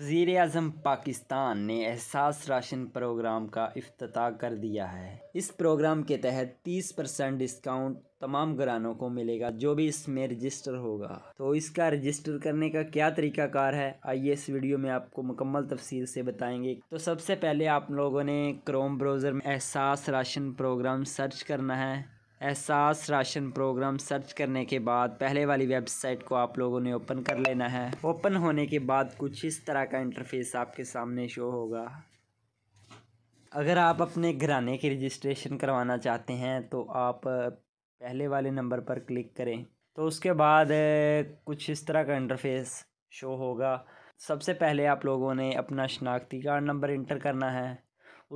वजीर अजम पाकिस्तान ने एहसास राशन प्रोग्राम का अफ्ताह कर दिया है इस प्रोग्राम के तहत 30 परसेंट डिस्काउंट तमाम घरानों को मिलेगा जो भी इसमें रजिस्टर होगा तो इसका रजिस्टर करने का क्या तरीकाकार है आइए इस वीडियो में आपको मुकम्मल तफसील से बताएंगे तो सबसे पहले आप लोगों ने क्रोम ब्राउज़र में एहसास राशन प्रोग्राम सर्च करना है एहसास राशन प्रोग्राम सर्च करने के बाद पहले वाली वेबसाइट को आप लोगों ने ओपन कर लेना है ओपन होने के बाद कुछ इस तरह का इंटरफेस आपके सामने शो होगा अगर आप अपने घराने की रजिस्ट्रेशन करवाना चाहते हैं तो आप पहले वाले नंबर पर क्लिक करें तो उसके बाद कुछ इस तरह का इंटरफेस शो होगा सबसे पहले आप लोगों ने अपना शनाख्ती कार्ड नंबर इंटर करना है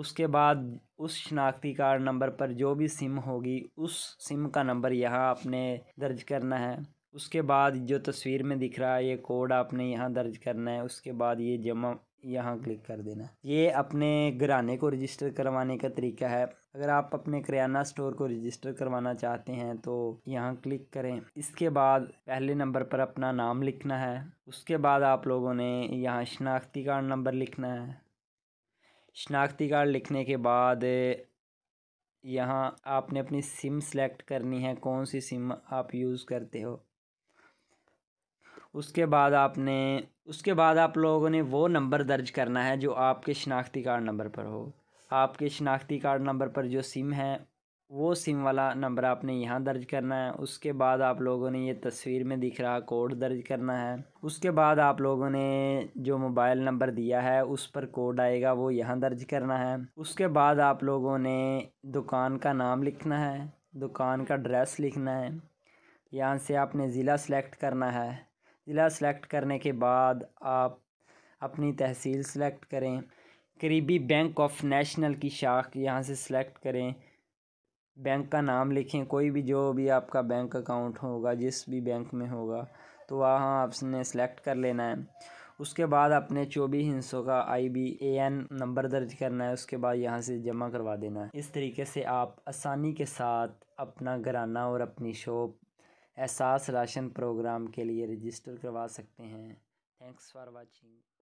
उसके बाद उस शनाख्ती कार्ड नंबर पर जो भी सिम होगी उस सिम का नंबर यहाँ आपने दर्ज करना है उसके बाद जो तस्वीर में दिख रहा है ये कोड आपने यहाँ दर्ज करना है उसके बाद ये जमा यहाँ क्लिक कर देना ये अपने घराने को रजिस्टर करवाने का तरीका है अगर आप अपने करियाना स्टोर को रजिस्टर करवाना चाहते हैं तो यहाँ क्लिक करें इसके बाद पहले नंबर पर अपना नाम लिखना है उसके बाद आप लोगों ने यहाँ शनाख्ती कार्ड नंबर लिखना है शनाख्ती कार्ड लिखने के बाद यहाँ आपने अपनी सिम सेलेक्ट करनी है कौन सी सिम आप यूज़ करते हो उसके बाद आपने उसके बाद आप लोगों ने वो नंबर दर्ज करना है जो आपके शनाख्ती कार्ड नंबर पर हो आपके शनाख्ती कार्ड नंबर पर जो सिम है वो सिम वाला नंबर आपने यहाँ दर्ज करना है उसके बाद आप लोगों ने ये तस्वीर में दिख रहा कोड दर्ज करना है उसके बाद आप लोगों ने जो मोबाइल नंबर दिया है उस पर कोड आएगा वो यहाँ दर्ज करना है उसके बाद आप लोगों ने दुकान का नाम लिखना है दुकान का ड्रेस लिखना है यहाँ से आपने ज़िला सेलेक्ट करना है ज़िला सेलेक्ट करने के बाद आप अपनी तहसील सेलेक्ट करें करीबी बैंक ऑफ नेशनल की शाख यहाँ से सेलेक्ट करें बैंक का नाम लिखें कोई भी जो भी आपका बैंक अकाउंट होगा जिस भी बैंक में होगा तो वहाँ आपने सेलेक्ट कर लेना है उसके बाद अपने चौबीस हिस्सों का I B A N number दर्ज करना है उसके बाद यहाँ से जमा करवा देना है इस तरीके से आप आसानी के साथ अपना घराना और अपनी शॉप एहसास राशन प्रोग्राम के लिए रजिस्टर करवा सकते हैं थैंक्स फॉर वॉचिंग